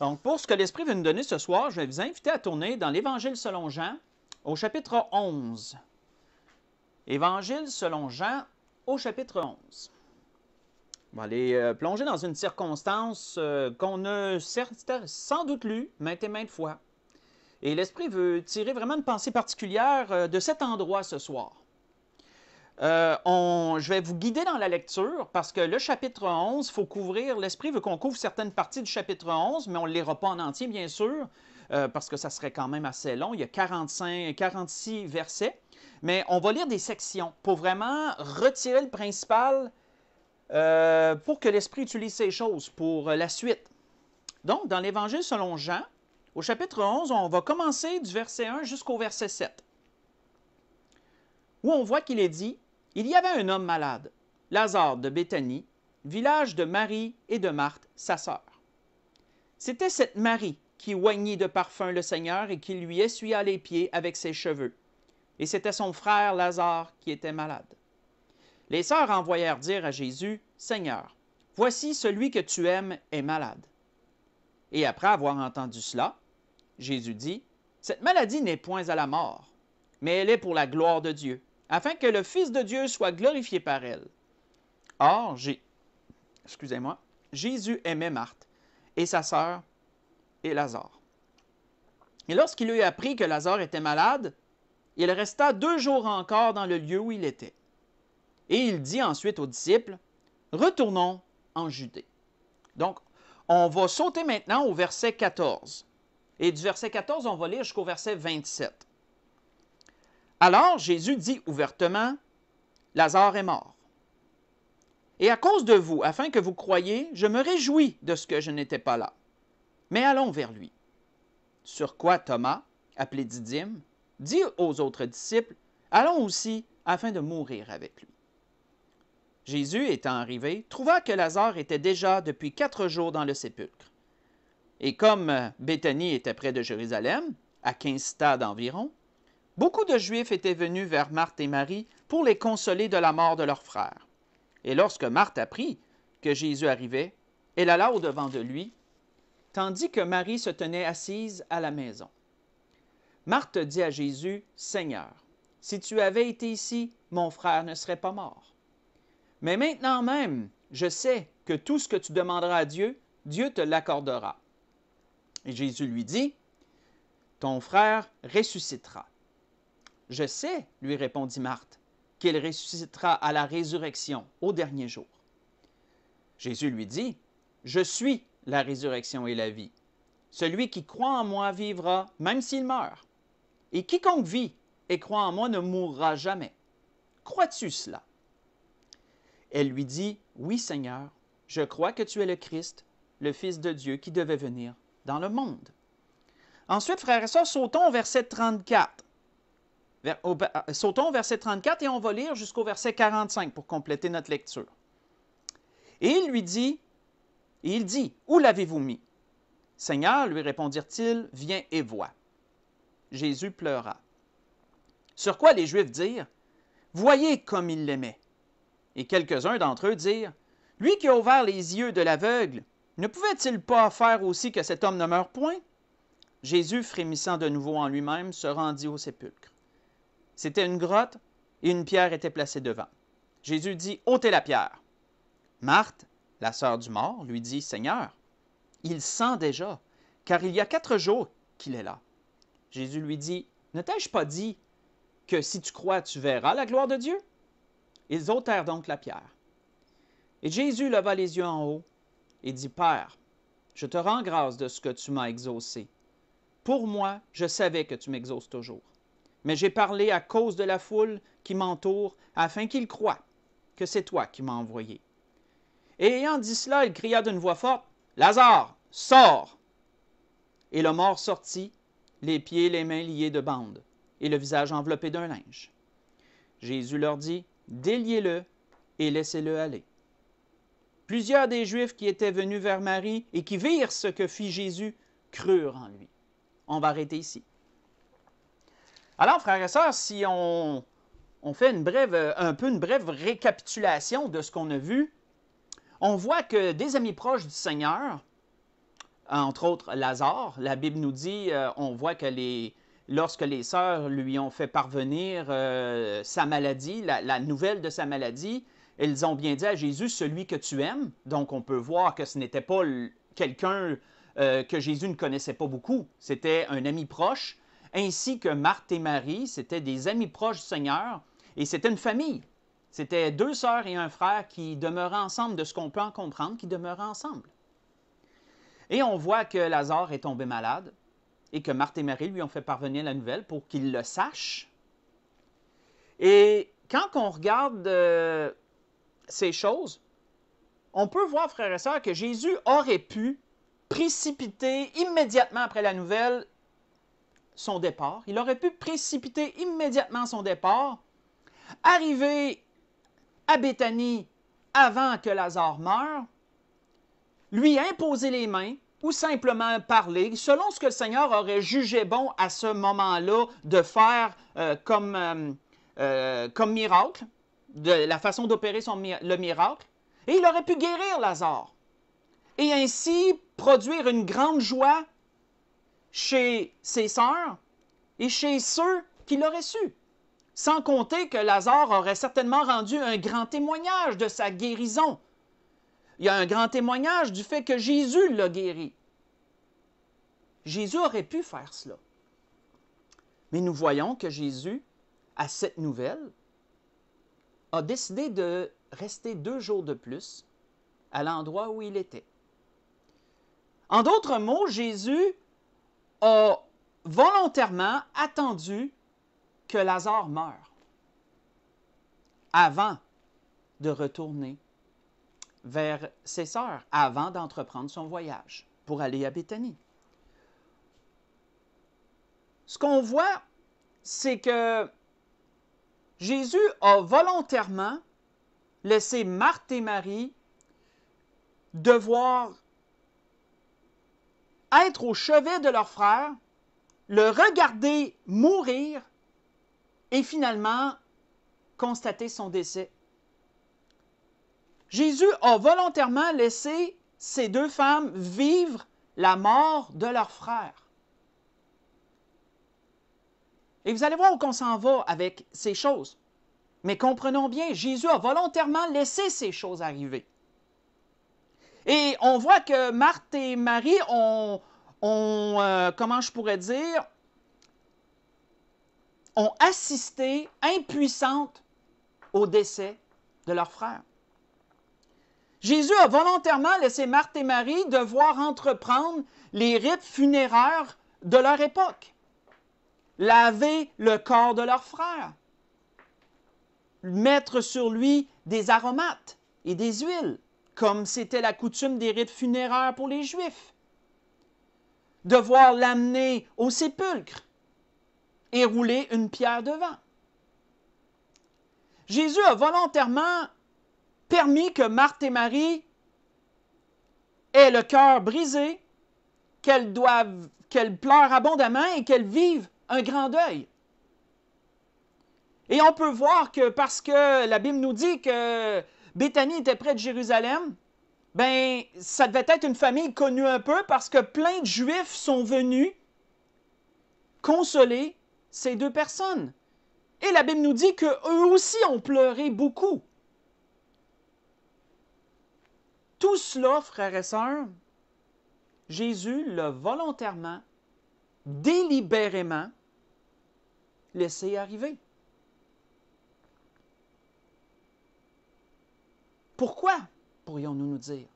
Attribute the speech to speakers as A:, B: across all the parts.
A: Donc, pour ce que l'Esprit veut nous donner ce soir, je vais vous inviter à tourner dans l'Évangile selon Jean, au chapitre 11. Évangile selon Jean, au chapitre 11. On va aller euh, plonger dans une circonstance euh, qu'on a sans doute lue maintes et maintes fois. Et l'Esprit veut tirer vraiment une pensée particulière euh, de cet endroit ce soir. Euh, on, je vais vous guider dans la lecture parce que le chapitre 11, il faut couvrir, l'Esprit veut qu'on couvre certaines parties du chapitre 11, mais on ne lira pas en entier, bien sûr, euh, parce que ça serait quand même assez long. Il y a 45, 46 versets, mais on va lire des sections pour vraiment retirer le principal euh, pour que l'Esprit utilise ces choses pour la suite. Donc, dans l'Évangile selon Jean, au chapitre 11, on va commencer du verset 1 jusqu'au verset 7 où on voit qu'il est dit il y avait un homme malade, Lazare de Béthanie, village de Marie et de Marthe, sa sœur. C'était cette Marie qui oignit de parfum le Seigneur et qui lui essuya les pieds avec ses cheveux. Et c'était son frère Lazare qui était malade. Les sœurs envoyèrent dire à Jésus, Seigneur, voici celui que tu aimes est malade. Et après avoir entendu cela, Jésus dit, Cette maladie n'est point à la mort, mais elle est pour la gloire de Dieu, afin que le Fils de Dieu soit glorifié par elle. Or, excusez-moi, Jésus aimait Marthe et sa sœur et Lazare. Et lorsqu'il eut appris que Lazare était malade, il resta deux jours encore dans le lieu où il était. Et il dit ensuite aux disciples, Retournons en Judée. Donc, on va sauter maintenant au verset 14. Et du verset 14, on va lire jusqu'au verset 27. Alors Jésus dit ouvertement, Lazare est mort. Et à cause de vous, afin que vous croyiez, je me réjouis de ce que je n'étais pas là. Mais allons vers lui. Sur quoi Thomas, appelé Didyme, dit aux autres disciples, Allons aussi afin de mourir avec lui. Jésus, étant arrivé, trouva que Lazare était déjà depuis quatre jours dans le sépulcre. Et comme Béthanie était près de Jérusalem, à quinze stades environ, Beaucoup de Juifs étaient venus vers Marthe et Marie pour les consoler de la mort de leur frère. Et lorsque Marthe apprit que Jésus arrivait, elle alla au-devant de lui, tandis que Marie se tenait assise à la maison. Marthe dit à Jésus, Seigneur, si tu avais été ici, mon frère ne serait pas mort. Mais maintenant même, je sais que tout ce que tu demanderas à Dieu, Dieu te l'accordera. Et Jésus lui dit, Ton frère ressuscitera. Je sais, lui répondit Marthe, qu'il ressuscitera à la résurrection au dernier jour. Jésus lui dit, Je suis la résurrection et la vie. Celui qui croit en moi vivra, même s'il meurt. Et quiconque vit et croit en moi ne mourra jamais. Crois-tu cela? Elle lui dit, Oui Seigneur, je crois que tu es le Christ, le Fils de Dieu qui devait venir dans le monde. Ensuite, frères et sœurs, sautons au verset 34. Euh, sautons au verset 34 et on va lire jusqu'au verset 45 pour compléter notre lecture. Et il lui dit, et il dit, Où l'avez-vous mis? Seigneur, lui répondirent-ils, viens et vois. Jésus pleura. Sur quoi les Juifs dirent, Voyez comme il l'aimait. Et quelques-uns d'entre eux dirent, Lui qui a ouvert les yeux de l'aveugle, ne pouvait-il pas faire aussi que cet homme ne meure point? Jésus, frémissant de nouveau en lui-même, se rendit au sépulcre. C'était une grotte et une pierre était placée devant. Jésus dit ôtez la pierre. Marthe, la sœur du mort, lui dit Seigneur, il sent déjà, car il y a quatre jours qu'il est là. Jésus lui dit Ne t'ai-je pas dit que si tu crois, tu verras la gloire de Dieu Ils ôtèrent donc la pierre. Et Jésus leva les yeux en haut et dit Père, je te rends grâce de ce que tu m'as exaucé. Pour moi, je savais que tu m'exauces toujours mais j'ai parlé à cause de la foule qui m'entoure, afin qu'ils croient que c'est toi qui m'as envoyé. Et ayant dit cela, il cria d'une voix forte, Lazare, sors Et le mort sortit, les pieds et les mains liés de bandes, et le visage enveloppé d'un linge. Jésus leur dit, Déliez-le et laissez-le aller. Plusieurs des Juifs qui étaient venus vers Marie et qui virent ce que fit Jésus crurent en lui. On va arrêter ici. Alors, frères et sœurs, si on, fait une brève, euh, un peu une brève récapitulation de ce qu'on a vu, on voit que des amis proches du Seigneur, entre autres Lazare, la Bible nous dit, euh, on voit que lorsque les sœurs lui ont fait parvenir euh, sa maladie, la, nouvelle de sa maladie, elles ont bien dit à Jésus, celui que tu aimes. Donc on peut voir que ce n'était pas quelqu'un que Jésus ne connaissait pas beaucoup, c'était un ami proche ainsi que Marthe et Marie, c'était des amis proches du Seigneur et c'était une famille. C'était deux sœurs et un frère qui demeuraient ensemble, de ce qu'on peut en comprendre, qui demeuraient ensemble. Et on voit que Lazare est tombé malade et que Marthe et Marie lui ont fait parvenir la nouvelle pour qu'il le sache. Et quand on regarde euh, ces choses, on peut voir, frères et sœurs, que Jésus aurait pu précipiter immédiatement après la nouvelle son départ. Il aurait pu précipiter immédiatement son départ, arriver à Béthanie avant que Lazare meure, lui imposer les mains ou simplement parler, selon ce que le Seigneur aurait jugé bon à ce moment-là de faire euh, comme, euh, euh, comme miracle, de la façon d'opérer le miracle. Et il aurait pu guérir Lazare et ainsi produire une grande joie chez ses sœurs et chez ceux qui l'auraient su. Sans compter que Lazare aurait certainement rendu un grand témoignage de sa guérison. Il y a un grand témoignage du fait que Jésus l'a guéri. Jésus aurait pu faire cela. Mais nous voyons que Jésus, à cette nouvelle, a décidé de rester deux jours de plus à l'endroit où il était. En d'autres mots, Jésus a volontairement attendu que Lazare meure avant de retourner vers ses sœurs, avant d'entreprendre son voyage pour aller à Béthanie. Ce qu'on voit, c'est que Jésus a volontairement laissé Marthe et Marie devoir être au chevet de leur frère, le regarder mourir et finalement constater son décès. Jésus a volontairement laissé ces deux femmes vivre la mort de leur frère. Et vous allez voir où qu'on s'en va avec ces choses. Mais comprenons bien, Jésus a volontairement laissé ces choses arriver. Et on voit que Marthe et Marie ont, euh, comment je pourrais dire, ont assisté impuissantes au décès de leur frère. Jésus a volontairement laissé Marthe et Marie devoir entreprendre les rites funéraires de leur époque, laver le corps de leur frère, mettre sur lui des aromates et des huiles, comme c'était la coutume des rites funéraires pour les Juifs. Devoir l'amener au sépulcre et rouler une pierre devant. Jésus a volontairement permis que Marthe et Marie aient le cœur brisé, qu'elles doivent, qu'elles pleurent abondamment et qu'elles vivent un grand deuil. Et on peut voir que parce que la Bible nous dit que Béthanie était près de Jérusalem, ben ça devait être une famille connue un peu parce que plein de Juifs sont venus consoler ces deux personnes. Et la Bible nous dit qu'eux aussi ont pleuré beaucoup. Tout cela, frères et sœurs, Jésus l'a volontairement, délibérément laissé arriver. Pourquoi, pourrions-nous nous dire?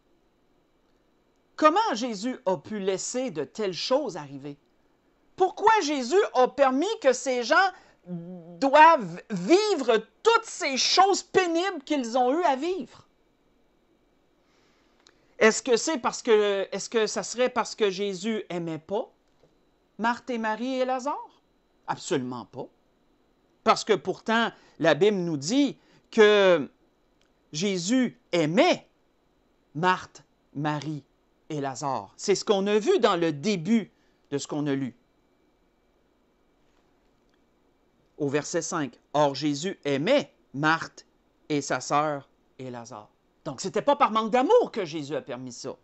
A: Comment Jésus a pu laisser de telles choses arriver? Pourquoi Jésus a permis que ces gens doivent vivre toutes ces choses pénibles qu'ils ont eu à vivre? Est-ce que c'est parce que est-ce que ça serait parce que Jésus aimait pas Marthe et Marie et Lazare? Absolument pas. Parce que pourtant, la Bible nous dit que Jésus aimait Marthe, Marie et Lazare. C'est ce qu'on a vu dans le début de ce qu'on a lu. Au verset 5, Or Jésus aimait Marthe et sa sœur et Lazare. Donc ce n'était pas par manque d'amour que Jésus a permis ça.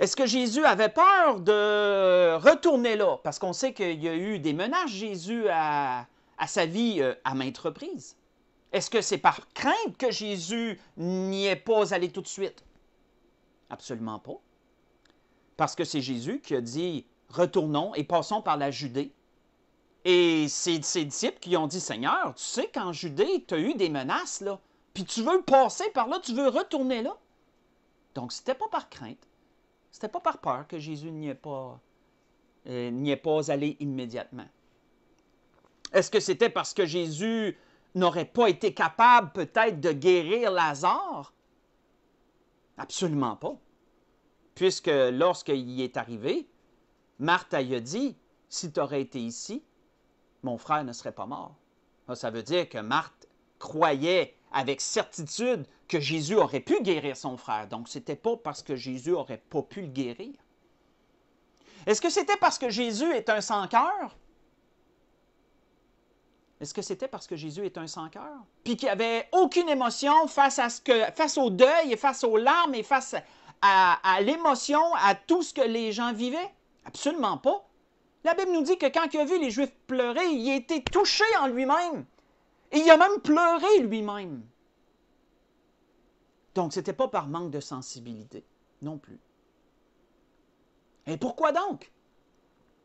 A: Est-ce que Jésus avait peur de retourner là? Parce qu'on sait qu'il y a eu des menaces, Jésus, à, à sa vie euh, à maintes reprises. Est-ce que c'est par crainte que Jésus n'y est pas allé tout de suite? Absolument pas. Parce que c'est Jésus qui a dit Retournons et passons par la Judée. Et c'est ses disciples qui ont dit Seigneur, tu sais qu'en Judée, tu as eu des menaces, là. Puis tu veux passer par là, tu veux retourner là. Donc, c'était pas par crainte, n'était pas par peur que Jésus n'y est pas, euh, n'y est pas allé immédiatement. Est-ce que c'était parce que Jésus n'aurait pas été capable peut-être de guérir Lazare? Absolument pas. Puisque lorsqu'il y est arrivé, Marthe a dit, si tu aurais été ici, mon frère ne serait pas mort. Ça veut dire que Marthe croyait avec certitude que Jésus aurait pu guérir son frère. Donc, ce n'était pas parce que Jésus aurait pas pu le guérir. Est-ce que c'était parce que Jésus est un sans-cœur? Est-ce que c'était parce que Jésus est un sans-cœur? Puis qu'il avait aucune émotion face, à ce que, face au deuil et face aux larmes et face à, à l'émotion, à tout ce que les gens vivaient? Absolument pas. La Bible nous dit que quand il a vu les Juifs pleurer, il a été touché en lui-même. Et il a même pleuré lui-même. Donc, ce n'était pas par manque de sensibilité non plus. Et pourquoi donc?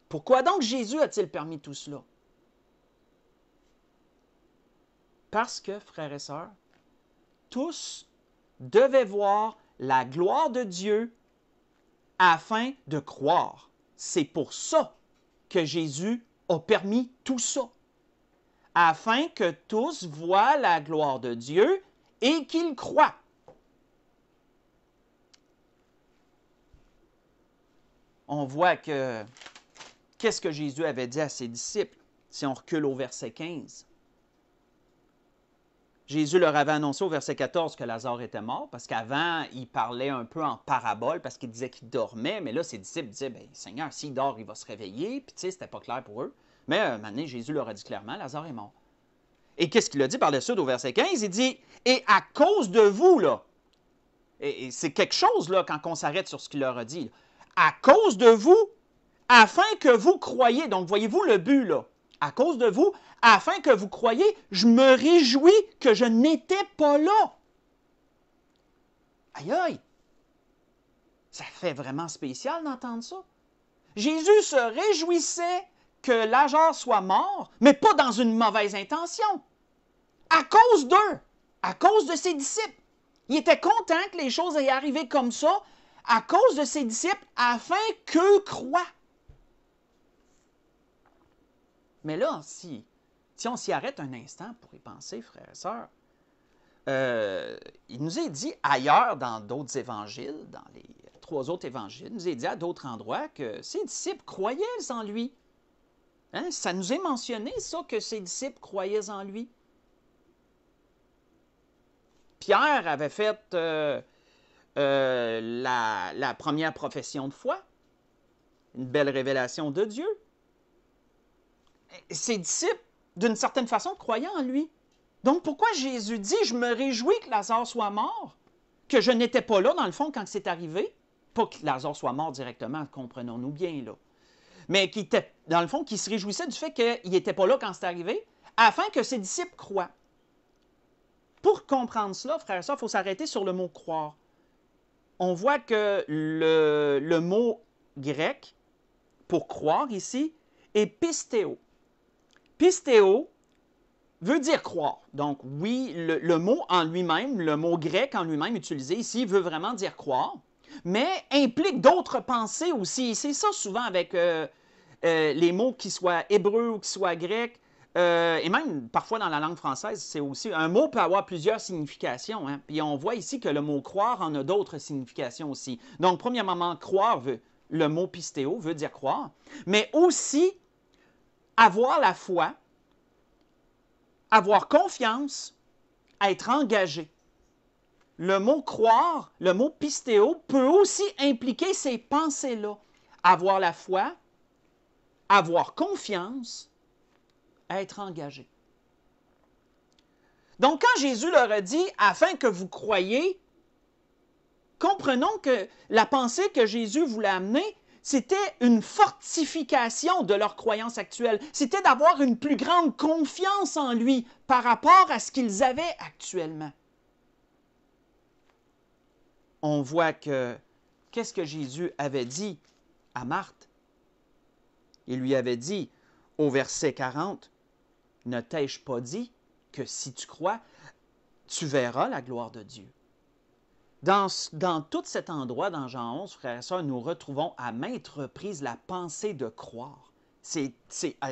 A: Pourquoi donc Jésus a-t-il permis tout cela? Parce que, frères et sœurs, tous devaient voir la gloire de Dieu afin de croire. C'est pour ça que Jésus a permis tout ça, afin que tous voient la gloire de Dieu et qu'ils croient. On voit que qu'est-ce que Jésus avait dit à ses disciples si on recule au verset 15. Jésus leur avait annoncé au verset 14 que Lazare était mort, parce qu'avant, il parlait un peu en parabole, parce qu'il disait qu'il dormait, mais là, ses disciples disaient, ben, Seigneur, s'il dort, il va se réveiller, puis tu sais, c'était pas clair pour eux. Mais euh, maintenant, Jésus leur a dit clairement, Lazare est mort. Et qu'est-ce qu'il a dit par le sud au verset 15? Il dit, et à cause de vous, là, et, c'est quelque chose, là, quand on s'arrête sur ce qu'il leur a dit, à cause de vous, afin que vous croyiez, donc voyez-vous le but, là, à cause de vous, afin que vous croyiez, je me réjouis que je n'étais pas là. Aïe aïe! Ça fait vraiment spécial d'entendre ça. Jésus se réjouissait que l'agent soit mort, mais pas dans une mauvaise intention. À cause d'eux, à cause de ses disciples. Il était content que les choses aient arrivé comme ça à cause de ses disciples afin qu'eux croient. Mais là, si, si on s'y arrête un instant pour y penser, frères et sœurs, euh, il nous est dit ailleurs dans d'autres évangiles, dans les trois autres évangiles, il nous est dit à d'autres endroits que ses disciples croyaient en lui. Hein? Ça nous est mentionné, ça, que ses disciples croyaient en lui. Pierre avait fait euh, euh, la première profession de foi, une belle révélation de Dieu ses disciples, d'une certaine façon, croyaient en lui. Donc pourquoi Jésus dit, je me réjouis que Lazare soit mort, que je n'étais pas là, dans le fond, quand c'est arrivé? Pas que Lazare soit mort directement, comprenons-nous bien, là. Mais qui était, dans le fond, qui se réjouissait du fait qu'il n'était pas là quand c'est arrivé, afin que ses disciples croient. Pour comprendre cela, frère, et il faut s'arrêter sur le mot croire. On voit que le, le mot grec pour croire ici est pisteo ». Pistéo veut dire croire. Donc oui, le, mot en lui-même, le mot grec en lui-même utilisé ici veut vraiment dire croire, mais implique d'autres pensées aussi. C'est ça souvent avec euh, euh, les mots qui soient hébreux ou qui soient grecs. Euh, et même parfois dans la langue française, c'est aussi un mot peut avoir plusieurs significations. Hein. Puis on voit ici que le mot croire en a d'autres significations aussi. Donc, premièrement, croire veut, le mot pistéo veut dire croire, mais aussi avoir la foi, avoir confiance, être engagé. Le mot croire, le mot pistéo, peut aussi impliquer ces pensées-là. Avoir la foi, avoir confiance, être engagé. Donc quand Jésus leur a dit, afin que vous croyiez, comprenons que la pensée que Jésus voulait amener, c'était une fortification de leur croyance actuelle. C'était d'avoir une plus grande confiance en lui par rapport à ce qu'ils avaient actuellement. On voit que qu'est-ce que Jésus avait dit à Marthe? Il lui avait dit au verset 40, Ne t'ai-je pas dit que si tu crois, tu verras la gloire de Dieu? Dans, tout cet endroit, dans Jean 11, frères et sœurs, nous retrouvons à maintes reprises la pensée de croire. Euh,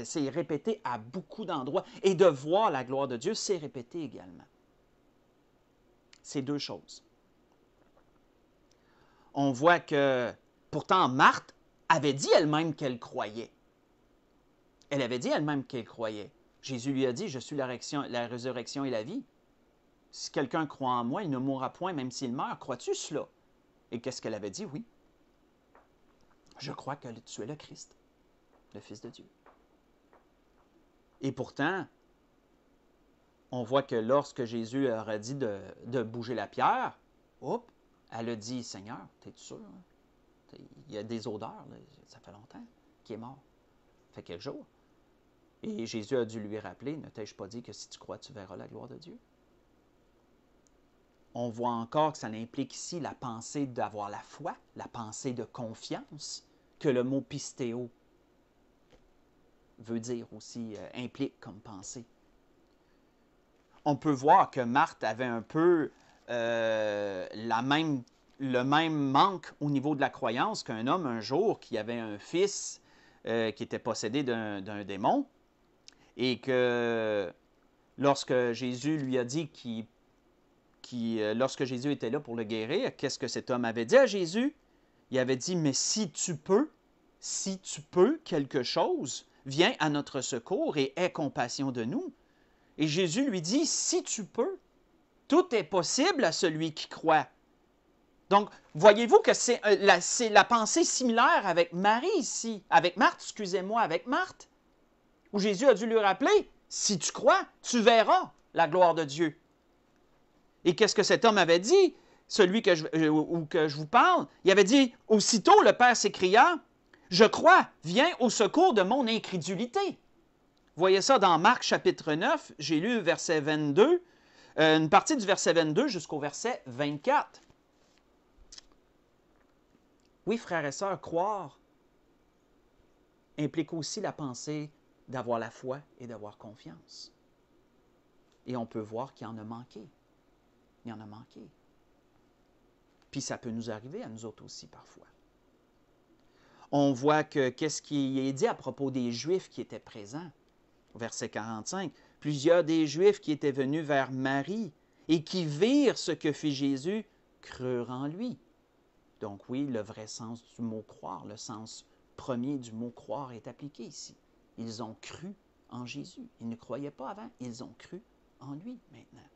A: c'est répété à beaucoup d'endroits. Et de voir la gloire de Dieu, c'est répété également. C'est deux choses. On voit que pourtant Marthe avait dit elle-même qu'elle croyait. Elle avait dit elle-même qu'elle croyait. Jésus lui a dit, je suis la résurrection et la vie. Si quelqu'un croit en moi, il ne mourra point même s'il meurt. Crois-tu cela? Et qu'est-ce qu'elle avait dit? Oui. Je crois que tu es le Christ, le Fils de Dieu. Et pourtant, on voit que lorsque Jésus aurait dit de, bouger la pierre, elle a dit, Seigneur, t'es-tu sûr? Hein? Il y a des odeurs, ça fait longtemps qu'il est mort. Ça fait quelques jours. Et Jésus a dû lui rappeler, ne t'ai-je pas dit que si tu crois, tu verras la gloire de Dieu? on voit encore que ça implique ici la pensée d'avoir la foi, la pensée de confiance, que le mot pistéo veut dire aussi, euh, implique comme pensée. On peut voir que Marthe avait un peu euh, la même, le même manque au niveau de la croyance qu'un homme un jour qui avait un fils euh, qui était possédé d'un démon et que lorsque Jésus lui a dit qu'il euh, lorsque Jésus était là pour le guérir, qu'est-ce que cet homme avait dit à Jésus? Il avait dit, mais si tu peux, si tu peux quelque chose, viens à notre secours et aie compassion de nous. Et Jésus lui dit, si tu peux, tout est possible à celui qui croit. Donc, voyez-vous que c'est euh, la, pensée similaire avec Marie ici, avec Marthe, excusez-moi, avec Marthe, où Jésus a dû lui rappeler, si tu crois, tu verras la gloire de Dieu. Et qu'est-ce que cet homme avait dit? Celui que je, euh, ou que je vous parle, il avait dit, aussitôt le Père s'écria, je crois, viens au secours de mon incrédulité. Voyez ça dans Marc chapitre 9, j'ai lu verset 22, euh, une partie du verset 22 jusqu'au verset 24. Oui, frères et sœurs, croire implique aussi la pensée d'avoir la foi et d'avoir confiance. Et on peut voir qu'il en a manqué il y en a manqué. Puis ça peut nous arriver à nous autres aussi parfois. On voit que qu'est-ce qui est dit à propos des Juifs qui étaient présents. Verset 45, plusieurs des Juifs qui étaient venus vers Marie et qui virent ce que fit Jésus crurent en lui. Donc oui, le vrai sens du mot croire, le sens premier du mot croire est appliqué ici. Ils ont cru en Jésus. Ils ne croyaient pas avant, ils ont cru en lui maintenant.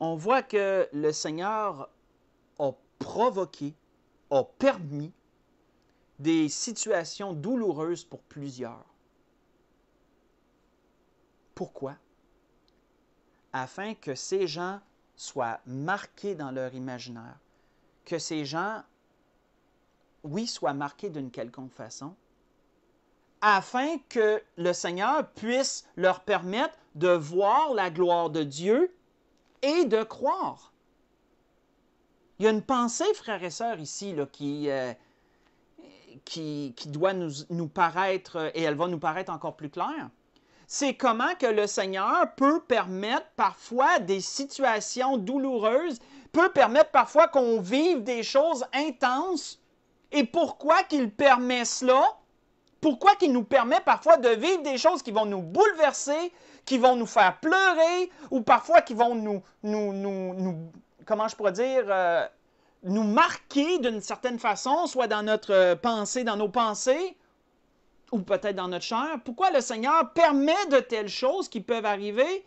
A: on voit que le Seigneur a provoqué, a permis des situations douloureuses pour plusieurs. Pourquoi? Afin que ces gens soient marqués dans leur imaginaire, que ces gens, oui, soient marqués d'une quelconque façon, afin que le Seigneur puisse leur permettre de voir la gloire de Dieu et de croire. Il y a une pensée, frères et sœurs, ici, euh, qui, doit nous, paraître, et elle va nous paraître encore plus claire. C'est comment que le Seigneur peut permettre parfois des situations douloureuses, peut permettre parfois qu'on vive des choses intenses. Et pourquoi qu'il permet cela? Pourquoi qu'il nous permet parfois de vivre des choses qui vont nous bouleverser, qui vont nous faire pleurer ou parfois qui vont nous, nous, nous, comment je pourrais dire, euh, nous marquer d'une certaine façon, soit dans notre euh, pensée, dans nos pensées, ou peut-être dans notre chair. Pourquoi le Seigneur permet de telles choses qui peuvent arriver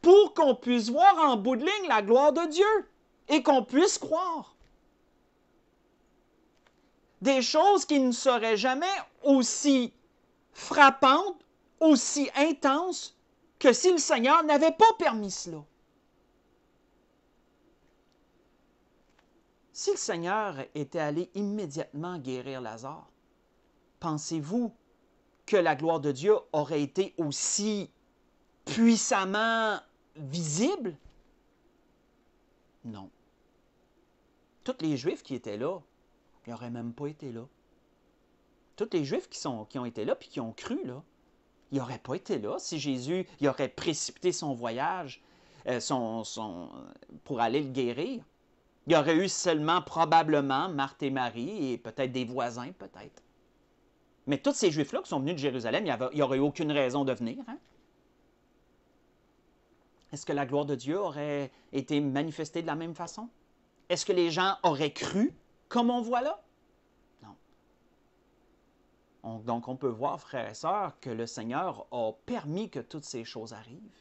A: pour qu'on puisse voir en bout de ligne la gloire de Dieu et qu'on puisse croire? Des choses qui ne seraient jamais aussi frappantes, aussi intenses, que si le Seigneur n'avait pas permis cela. Si le Seigneur était allé immédiatement guérir Lazare, pensez-vous que la gloire de Dieu aurait été aussi puissamment visible? Non. Tous les Juifs qui étaient là, ils n'auraient même pas été là. Tous les Juifs qui, sont, qui ont été là puis qui ont cru, là, il n'aurait pas été là si Jésus il aurait précipité son voyage euh, son, son, pour aller le guérir. Il y aurait eu seulement probablement Marthe et Marie et peut-être des voisins, peut-être. Mais tous ces Juifs-là qui sont venus de Jérusalem, il n'y aurait aucune raison de venir. Hein? Est-ce que la gloire de Dieu aurait été manifestée de la même façon? Est-ce que les gens auraient cru, comme on voit là? donc on peut voir, frères et sœurs, que le Seigneur a permis que toutes ces choses arrivent,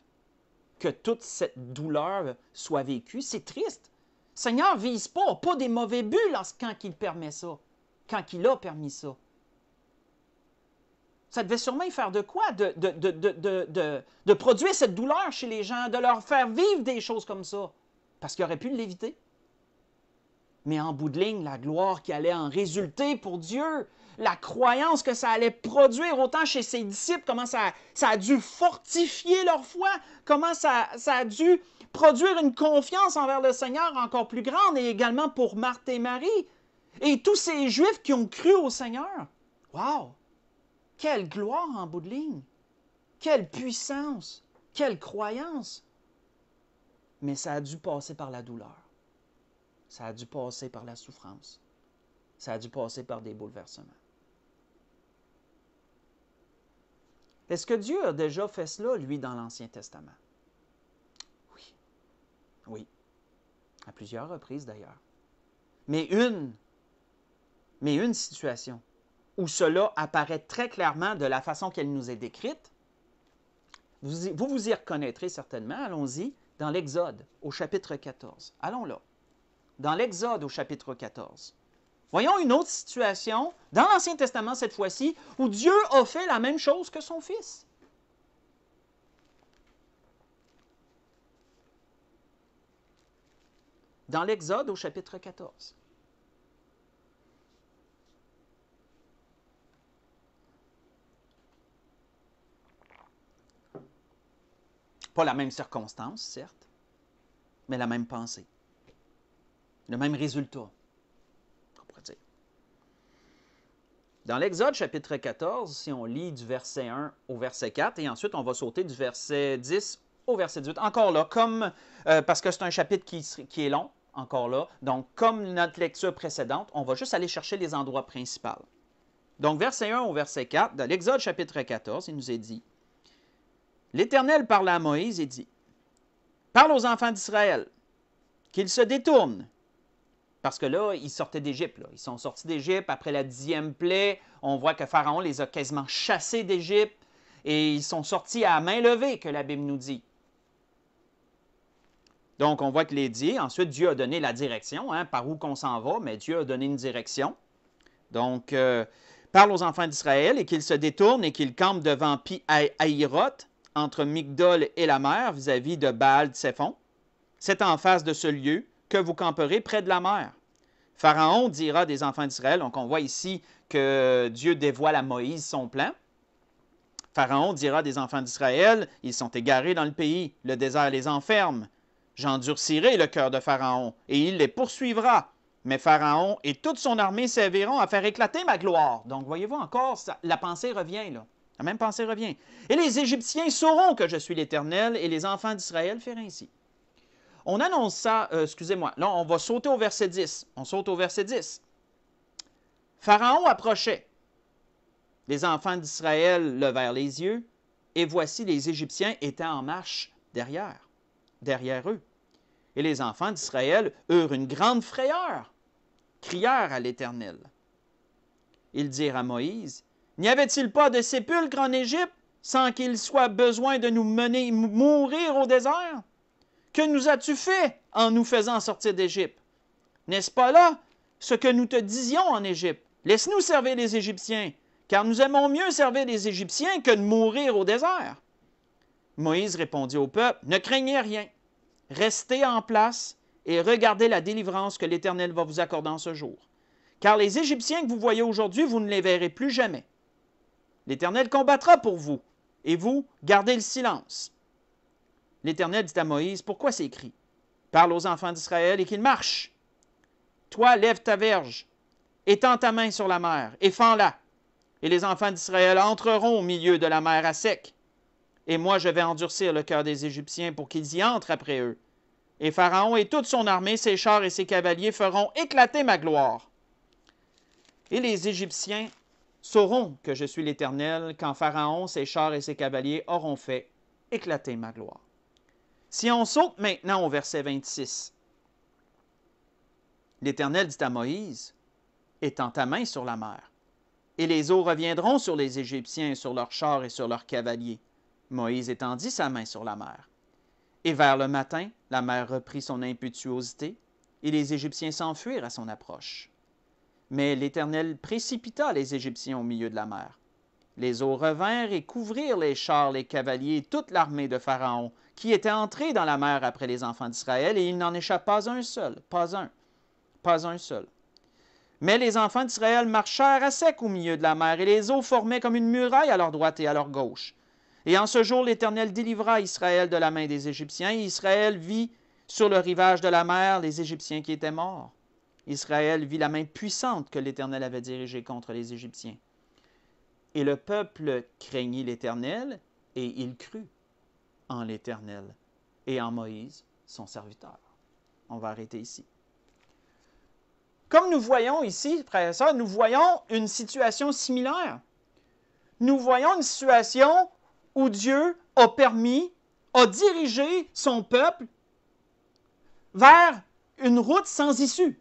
A: que toute cette douleur soit vécue. C'est triste. Le Seigneur vise pas, pas des mauvais buts quand il permet ça, quand il a permis ça. Ça devait sûrement faire de quoi de, de produire cette douleur chez les gens, de leur faire vivre des choses comme ça, parce qu'il aurait pu l'éviter mais en bout de ligne, la gloire qui allait en résulter pour Dieu, la croyance que ça allait produire autant chez ses disciples, comment ça, ça a dû fortifier leur foi, comment ça, ça a dû produire une confiance envers le Seigneur encore plus grande, et également pour Marthe et Marie, et tous ces Juifs qui ont cru au Seigneur. Wow! Quelle gloire en bout de ligne! Quelle puissance! Quelle croyance! Mais ça a dû passer par la douleur ça a dû passer par la souffrance. Ça a dû passer par des bouleversements. Est-ce que Dieu a déjà fait cela, lui, dans l'Ancien Testament? Oui. Oui. À plusieurs reprises, d'ailleurs. Mais une, mais une situation où cela apparaît très clairement de la façon qu'elle nous est décrite, vous vous y reconnaîtrez certainement, allons-y, dans l'Exode, au chapitre 14. Allons là dans l'Exode au chapitre 14. Voyons une autre situation, dans l'Ancien Testament cette fois-ci, où Dieu a fait la même chose que son Fils. Dans l'Exode au chapitre 14. Pas la même circonstance, certes, mais la même pensée le même résultat, Dans l'Exode chapitre 14, si on lit du verset 1 au verset 4, et ensuite on va sauter du verset 10 au verset 18, encore là, comme euh, parce que c'est un chapitre qui, qui est long, encore là, donc comme notre lecture précédente, on va juste aller chercher les endroits principaux. Donc verset 1 au verset 4, dans l'Exode chapitre 14, il nous est dit, L'Éternel parla à Moïse et dit, Parle aux enfants d'Israël, qu'ils se détournent parce que là, ils sortaient d'Égypte. Ils sont sortis d'Égypte. Après la dixième plaie, on voit que Pharaon les a quasiment chassés d'Égypte. Et ils sont sortis à main levée, que la Bible nous dit. Donc, on voit que les dit ensuite, Dieu a donné la direction, hein, par où qu'on s'en va, mais Dieu a donné une direction. Donc, euh, parle aux enfants d'Israël et qu'ils se détournent et qu'ils campent devant pi Aïroth, entre Migdol et la mer, vis-à-vis de Baal-Tsephon. C'est en face de ce lieu que vous camperez près de la mer. Pharaon dira des enfants d'Israël, donc on voit ici que Dieu dévoile à Moïse son plan. Pharaon dira des enfants d'Israël, ils sont égarés dans le pays, le désert les enferme. J'endurcirai le cœur de Pharaon, et il les poursuivra. Mais Pharaon et toute son armée serviront à faire éclater ma gloire. Donc voyez-vous encore, la pensée revient là. La même pensée revient. Et les Égyptiens sauront que je suis l'Éternel, et les enfants d'Israël feront ainsi on annonce ça, euh, excusez-moi, là on va sauter au verset 10. On saute au verset 10. Pharaon approchait. Les enfants d'Israël levèrent les yeux, et voici les Égyptiens étaient en marche derrière, derrière eux. Et les enfants d'Israël eurent une grande frayeur, crièrent à l'Éternel. Ils dirent à Moïse, N'y avait-il pas de sépulcre en Égypte sans qu'il soit besoin de nous mener mourir au désert? Que nous as-tu fait en nous faisant sortir d'Égypte? N'est-ce pas là ce que nous te disions en Égypte? Laisse-nous servir les Égyptiens, car nous aimons mieux servir les Égyptiens que de mourir au désert. Moïse répondit au peuple, Ne craignez rien, restez en place et regardez la délivrance que l'Éternel va vous accorder en ce jour. Car les Égyptiens que vous voyez aujourd'hui, vous ne les verrez plus jamais. L'Éternel combattra pour vous, et vous gardez le silence. L'Éternel dit à Moïse, Pourquoi c'est écrit Parle aux enfants d'Israël et qu'ils marchent. Toi, lève ta verge, étends ta main sur la mer, et fends-la. Et les enfants d'Israël entreront au milieu de la mer à sec. Et moi, je vais endurcir le cœur des Égyptiens pour qu'ils y entrent après eux. Et Pharaon et toute son armée, ses chars et ses cavaliers feront éclater ma gloire. Et les Égyptiens sauront que je suis l'Éternel quand Pharaon, ses chars et ses cavaliers auront fait éclater ma gloire. Si on saute maintenant au verset 26, l'Éternel dit à Moïse, Étends ta main sur la mer, et les eaux reviendront sur les Égyptiens, sur leurs chars et sur leurs cavaliers. Moïse étendit sa main sur la mer. Et vers le matin, la mer reprit son impétuosité, et les Égyptiens s'enfuirent à son approche. Mais l'Éternel précipita les Égyptiens au milieu de la mer, les eaux revinrent et couvrirent les chars, les cavaliers toute l'armée de Pharaon, qui était entrée dans la mer après les enfants d'Israël, et il n'en échappa pas un seul, pas un, pas un seul. Mais les enfants d'Israël marchèrent à sec au milieu de la mer, et les eaux formaient comme une muraille à leur droite et à leur gauche. Et en ce jour, l'Éternel délivra Israël de la main des Égyptiens, et Israël vit sur le rivage de la mer les Égyptiens qui étaient morts. Israël vit la main puissante que l'Éternel avait dirigée contre les Égyptiens. Et le peuple craignit l'Éternel, et il crut en l'Éternel et en Moïse, son serviteur. On va arrêter ici. Comme nous voyons ici, frères et nous voyons une situation similaire. Nous voyons une situation où Dieu a permis, a dirigé son peuple vers une route sans issue,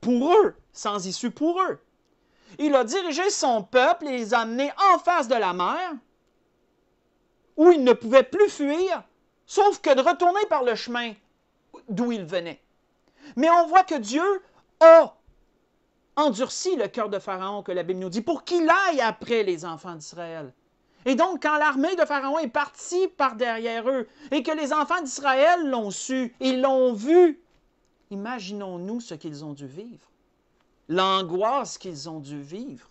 A: pour eux, sans issue pour eux il a dirigé son peuple et les a amenés en face de la mer, où ils ne pouvaient plus fuir, sauf que de retourner par le chemin d'où ils venaient. Mais on voit que Dieu a endurci le cœur de Pharaon, que la Bible nous dit, pour qu'il aille après les enfants d'Israël. Et donc, quand l'armée de Pharaon est partie par derrière eux et que les enfants d'Israël l'ont su, ils l'ont vu, imaginons-nous ce qu'ils ont dû vivre l'angoisse qu'ils ont dû vivre.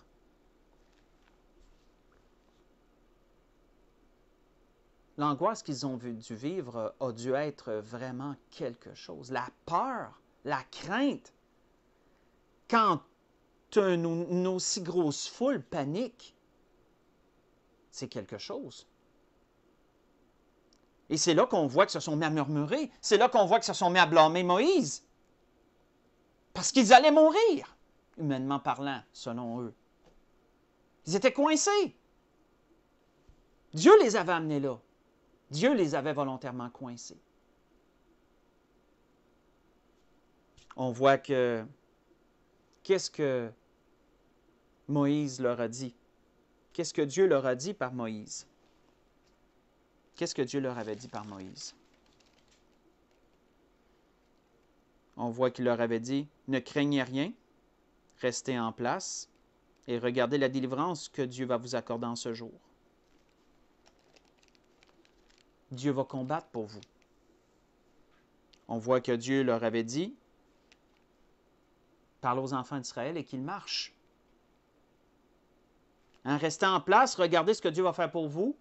A: L'angoisse qu'ils ont dû vivre a dû être vraiment quelque chose. La peur, la crainte. Quand une, aussi grosse foule panique, c'est quelque chose. Et c'est là qu'on voit que se sont mis à murmurer. C'est là qu'on voit que se sont mis à blâmer Moïse. Parce qu'ils allaient mourir humainement parlant, selon eux. Ils étaient coincés. Dieu les avait amenés là. Dieu les avait volontairement coincés. On voit que qu'est-ce que Moïse leur a dit? Qu'est-ce que Dieu leur a dit par Moïse? Qu'est-ce que Dieu leur avait dit par Moïse? On voit qu'il leur avait dit, ne craignez rien, Restez en place et regardez la délivrance que Dieu va vous accorder en ce jour. Dieu va combattre pour vous. On voit que Dieu leur avait dit, parle aux enfants d'Israël et qu'ils marchent. En restant en place, regardez ce que Dieu va faire pour vous.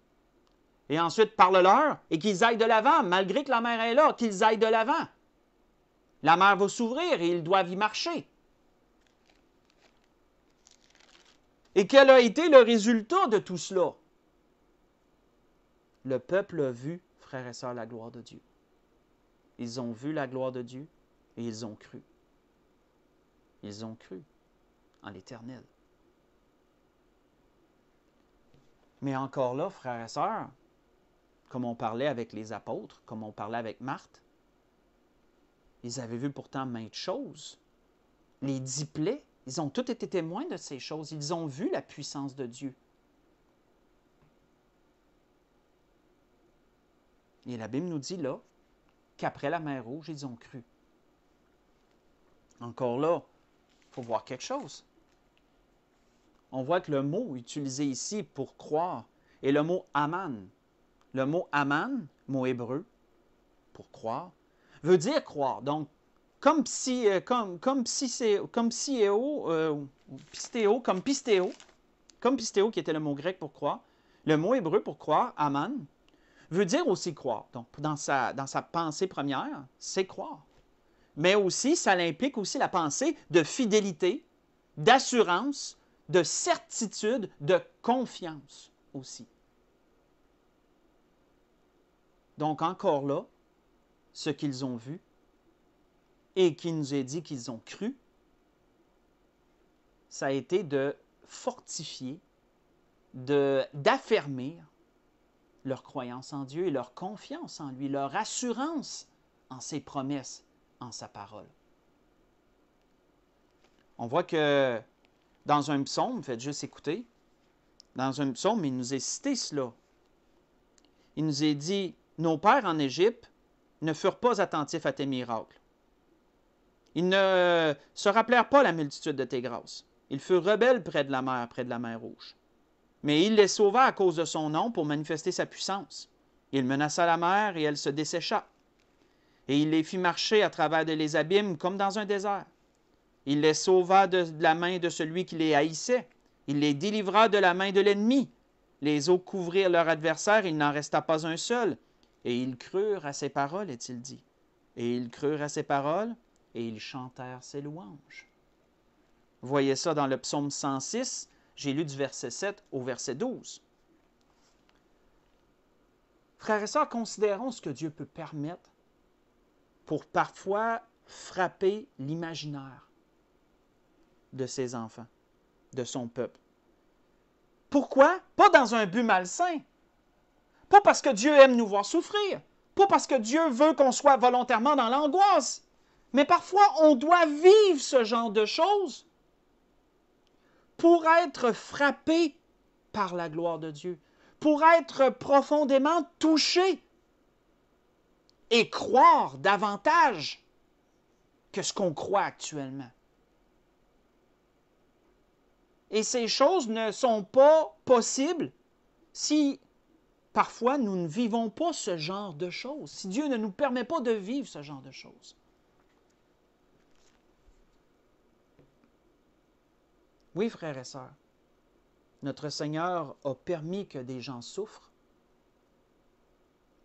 A: Et ensuite, parle-leur et qu'ils aillent de l'avant, malgré que la mer est là, qu'ils aillent de l'avant. La mer va s'ouvrir et ils doivent y marcher. Et quel a été le résultat de tout cela? Le peuple a vu, frères et sœurs, la gloire de Dieu. Ils ont vu la gloire de Dieu et ils ont cru. Ils ont cru en l'Éternel. Mais encore là, frères et sœurs, comme on parlait avec les apôtres, comme on parlait avec Marthe, ils avaient vu pourtant maintes choses. Les dix plaies, ils ont tous été témoins de ces choses. Ils ont vu la puissance de Dieu. Et la Bible nous dit là qu'après la mer Rouge, ils ont cru. Encore là, il faut voir quelque chose. On voit que le mot utilisé ici pour croire est le mot aman. Le mot aman, mot hébreu, pour croire, veut dire croire. Donc, comme si euh, comme comme si comme euh, Pistéo, comme comme qui était le mot grec pour croire, le mot hébreu pour croire, aman, veut dire aussi croire. Donc dans sa dans sa pensée première, c'est croire. Mais aussi ça implique aussi la pensée de fidélité, d'assurance, de certitude, de confiance aussi. Donc encore là, ce qu'ils ont vu et qui nous a dit qu'ils ont cru, ça a été de fortifier, d'affermir leur croyance en Dieu et leur confiance en lui, leur assurance en ses promesses, en sa parole. On voit que dans un psaume, faites juste écouter, dans un psaume, il nous est cité cela. Il nous a dit, nos pères en Égypte ne furent pas attentifs à tes miracles. Ils ne se rappelèrent pas la multitude de tes grâces. Ils furent rebelles près de la mer, près de la mer Rouge. Mais il les sauva à cause de son nom pour manifester sa puissance. Il menaça la mer et elle se dessécha. Et il les fit marcher à travers les abîmes comme dans un désert. Il les sauva de la main de celui qui les haïssait. Il les délivra de la main de l'ennemi. Les eaux couvrirent leur adversaire, il n'en resta pas un seul. Et ils crurent à ses paroles, est-il dit. Et ils crurent à ses paroles, et ils chantèrent ses louanges. voyez ça dans le psaume 106, j'ai lu du verset 7 au verset 12. Frères et sœurs, considérons ce que Dieu peut permettre pour parfois frapper l'imaginaire de ses enfants, de son peuple. Pourquoi? Pas dans un but malsain. Pas parce que Dieu aime nous voir souffrir. Pas parce que Dieu veut qu'on soit volontairement dans l'angoisse. Mais parfois, on doit vivre ce genre de choses pour être frappé par la gloire de Dieu, pour être profondément touché et croire davantage que ce qu'on croit actuellement. Et ces choses ne sont pas possibles si parfois nous ne vivons pas ce genre de choses, si Dieu ne nous permet pas de vivre ce genre de choses. Oui, frères et sœurs, notre Seigneur a permis que des gens souffrent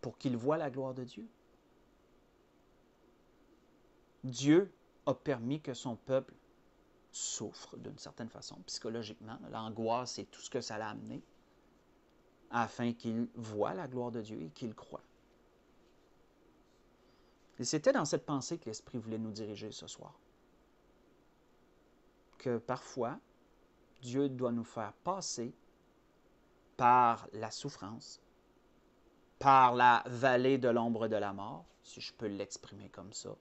A: pour qu'ils voient la gloire de Dieu. Dieu a permis que son peuple souffre d'une certaine façon, psychologiquement. L'angoisse et tout ce que ça l'a amené, afin qu'il voie la gloire de Dieu et qu'il croit. Et c'était dans cette pensée que l'Esprit voulait nous diriger ce soir. Que parfois, Dieu doit nous faire passer par la souffrance, par la vallée de l'ombre de la mort, si je peux l'exprimer comme ça,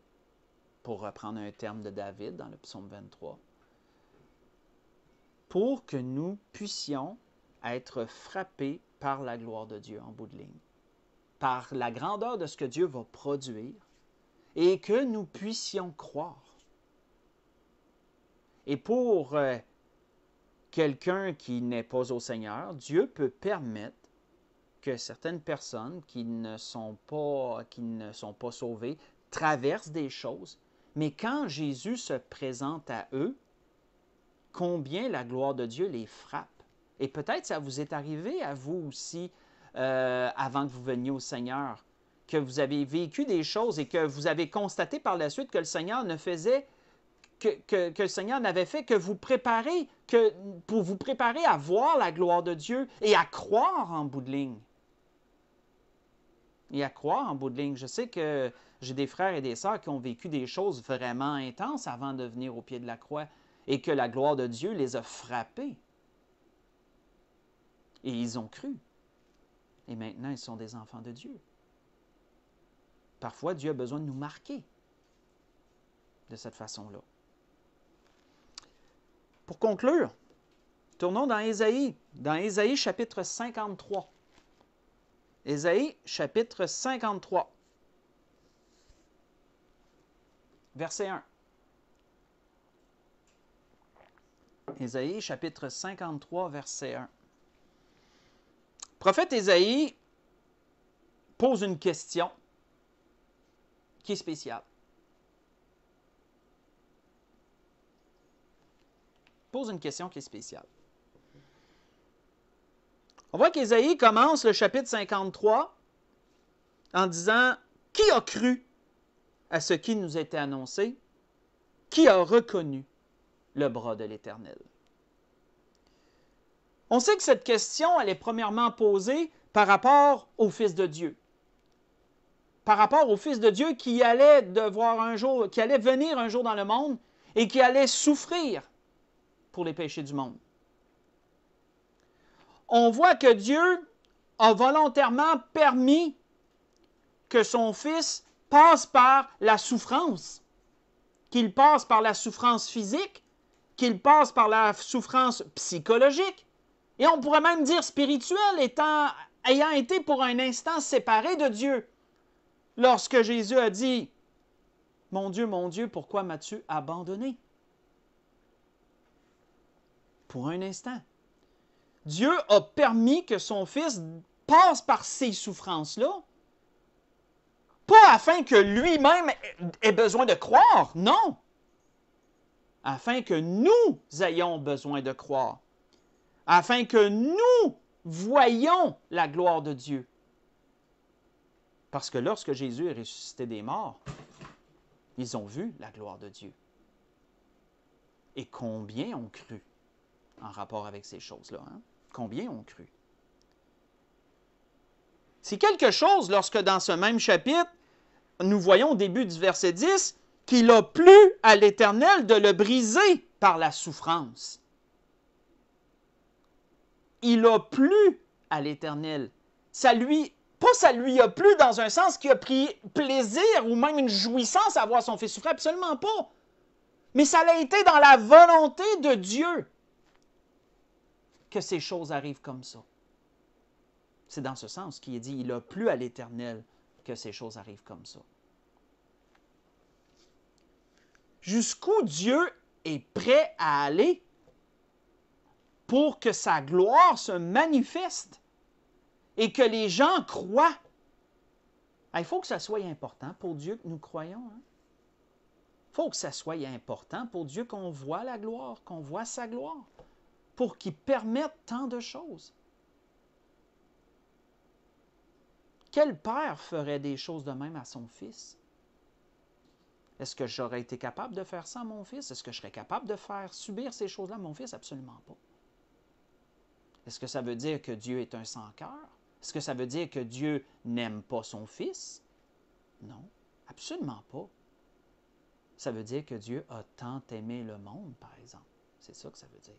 A: pour reprendre un terme de David dans le psaume 23, pour que nous puissions être frappés par la gloire de Dieu en bout de ligne, par la grandeur de ce que Dieu va produire, et que nous puissions croire. Et pour euh, quelqu'un qui n'est pas au Seigneur, Dieu peut permettre que certaines personnes qui ne sont pas, qui ne sont pas sauvées traversent des choses. Mais quand Jésus se présente à eux, combien la gloire de Dieu les frappe. Et peut-être ça vous est arrivé à vous aussi euh, avant que vous veniez au Seigneur, que vous avez vécu des choses et que vous avez constaté par la suite que le Seigneur ne faisait que, le Seigneur n'avait fait que vous préparer, que, pour vous préparer à voir la gloire de Dieu et à croire en bout Et à croire en bout de ligne. Je sais que j'ai des frères et des sœurs qui ont vécu des choses vraiment intenses avant de venir au pied de la croix et que la gloire de Dieu les a frappés. Et ils ont cru. Et maintenant, ils sont des enfants de Dieu. Parfois, Dieu a besoin de nous marquer de cette façon-là. Pour conclure, tournons dans Ésaïe, dans Ésaïe chapitre 53. Ésaïe chapitre 53, verset 1. Ésaïe chapitre 53, verset 1. prophète Ésaïe pose une question qui est spéciale. une question qui est spéciale. On voit qu'Ésaïe commence le chapitre 53 en disant Qui a cru à ce qui nous était annoncé Qui a reconnu le bras de l'Éternel On sait que cette question, elle est premièrement posée par rapport au Fils de Dieu, par rapport au Fils de Dieu qui allait devoir un jour, qui allait venir un jour dans le monde et qui allait souffrir pour les péchés du monde. On voit que Dieu a volontairement permis que son Fils passe par la souffrance, qu'il passe par la souffrance physique, qu'il passe par la souffrance psychologique, et on pourrait même dire spirituelle, étant, ayant été pour un instant séparé de Dieu. Lorsque Jésus a dit, Mon Dieu, mon Dieu, pourquoi m'as-tu abandonné pour un instant. Dieu a permis que son Fils passe par ces souffrances-là, pas afin que lui-même ait besoin de croire, non, afin que nous ayons besoin de croire, afin que nous voyions la gloire de Dieu. Parce que lorsque Jésus est ressuscité des morts, ils ont vu la gloire de Dieu. Et combien ont cru en rapport avec ces choses-là. Hein? Combien ont cru? C'est quelque chose lorsque dans ce même chapitre, nous voyons au début du verset 10 qu'il a plu à l'Éternel de le briser par la souffrance. Il a plu à l'Éternel. Ça lui, pas ça lui a plu dans un sens qui a pris plaisir ou même une jouissance à voir son fils souffrir, absolument pas. Mais ça l'a été dans la volonté de Dieu que ces choses arrivent comme ça. C'est dans ce sens qu'il est dit, il a plu à l'Éternel que ces choses arrivent comme ça. Jusqu'où Dieu est prêt à aller pour que sa gloire se manifeste et que les gens croient. Ah, il faut que ça soit important pour Dieu que nous croyons. Il hein? faut que ça soit important pour Dieu qu'on voit la gloire, qu'on voit sa gloire pour qu'il permette tant de choses? Quel père ferait des choses de même à son fils? Est-ce que j'aurais été capable de faire ça à mon fils? Est-ce que je serais capable de faire subir ces choses-là à mon fils? Absolument pas. Est-ce que ça veut dire que Dieu est un sans-cœur? Est-ce que ça veut dire que Dieu n'aime pas son fils? Non, absolument pas. Ça veut dire que Dieu a tant aimé le monde, par exemple. C'est ça que ça veut dire.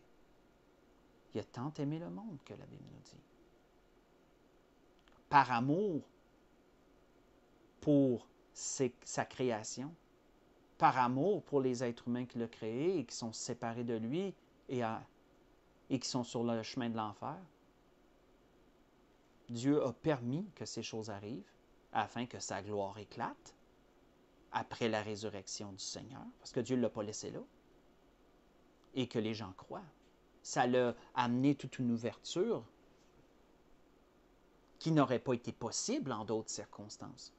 A: Il a tant aimé le monde que la Bible nous dit. Par amour pour sa création, par amour pour les êtres humains qu'il a créés et qui sont séparés de lui et, et qui sont sur le chemin de l'enfer. Dieu a permis que ces choses arrivent afin que sa gloire éclate après la résurrection du Seigneur, parce que Dieu ne l'a pas laissé là, et que les gens croient ça l'a amené toute une ouverture qui n'aurait pas été possible en d'autres circonstances.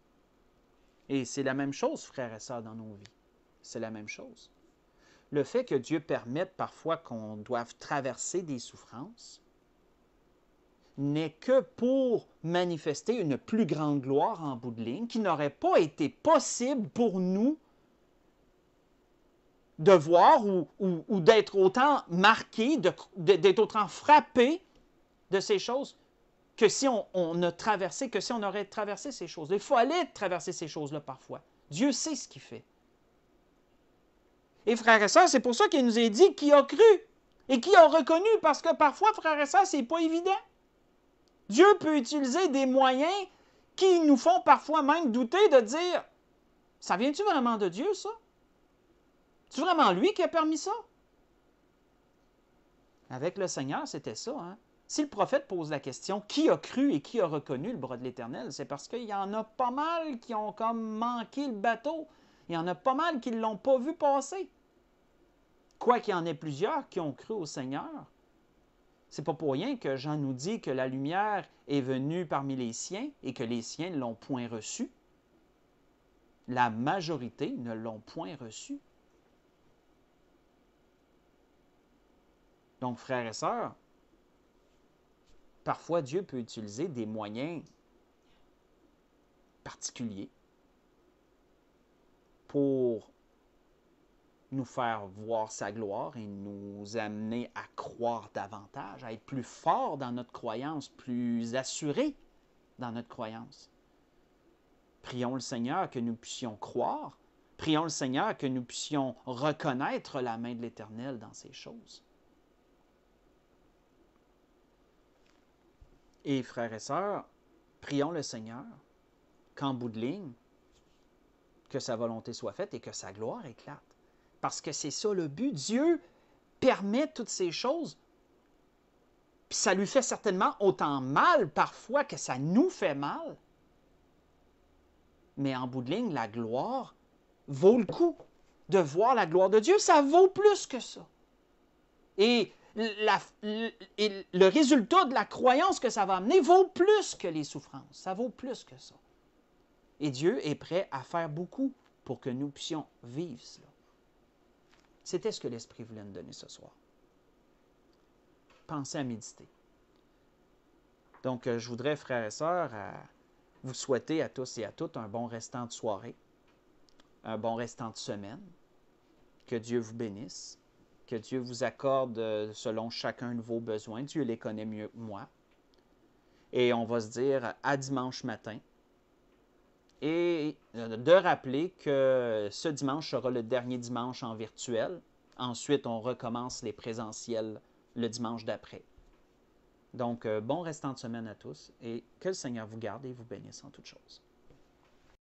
A: Et c'est la même chose, frères et sœurs, dans nos vies. C'est la même chose. Le fait que Dieu permette parfois qu'on doive traverser des souffrances n'est que pour manifester une plus grande gloire en bout de ligne qui n'aurait pas été possible pour nous de voir ou, d'être autant marqué, d'être autant frappé de ces choses que si on, a traversé, que si on aurait traversé ces choses. Il faut aller traverser ces choses-là parfois. Dieu sait ce qu'il fait. Et frères et sœurs, c'est pour ça qu'il nous a dit qui a cru et qui a reconnu, parce que parfois, frère et sœurs, c'est pas évident. Dieu peut utiliser des moyens qui nous font parfois même douter de dire, ça vient-tu vraiment de Dieu, ça? C'est vraiment lui qui a permis ça? Avec le Seigneur, c'était ça. Hein. Si le prophète pose la question qui a cru et qui a reconnu le bras de l'Éternel, c'est parce qu'il y en a pas mal qui ont comme manqué le bateau. Il y en a pas mal qui ne l'ont pas vu passer. Quoi qu'il y en ait plusieurs qui ont cru au Seigneur. C'est pas pour rien que Jean nous dit que la lumière est venue parmi les siens et que les siens ne l'ont point reçue. La majorité ne l'ont point reçue. Donc, frères et sœurs, parfois Dieu peut utiliser des moyens particuliers pour nous faire voir sa gloire et nous amener à croire davantage, à être plus forts dans notre croyance, plus assurés dans notre croyance. Prions le Seigneur que nous puissions croire. Prions le Seigneur que nous puissions reconnaître la main de l'Éternel dans ces choses. Et frères et sœurs, prions le Seigneur qu'en bout de ligne, que sa volonté soit faite et que sa gloire éclate. Parce que c'est ça le but. Dieu permet toutes ces choses. Puis ça lui fait certainement autant mal parfois que ça nous fait mal. Mais en bout de ligne, la gloire vaut le coup. De voir la gloire de Dieu, ça vaut plus que ça. Et le résultat de la croyance que ça va amener vaut plus que les souffrances. Ça vaut plus que ça. Et Dieu est prêt à faire beaucoup pour que nous puissions vivre cela. C'était ce que l'Esprit voulait nous donner ce soir. Pensez à méditer. Donc, euh, je voudrais, frères et sœurs, vous souhaiter à tous et à toutes un bon restant de soirée, un bon restant de semaine. Que Dieu vous bénisse que Dieu vous accorde euh, selon chacun de vos besoins. Dieu les connaît mieux que moi. Et on va se dire à dimanche matin. Et euh, de rappeler que ce dimanche sera le dernier dimanche en virtuel. Ensuite, on recommence les présentiels le dimanche d'après. Donc, euh, bon restant de semaine à tous et que le Seigneur vous garde et vous bénisse en toutes choses.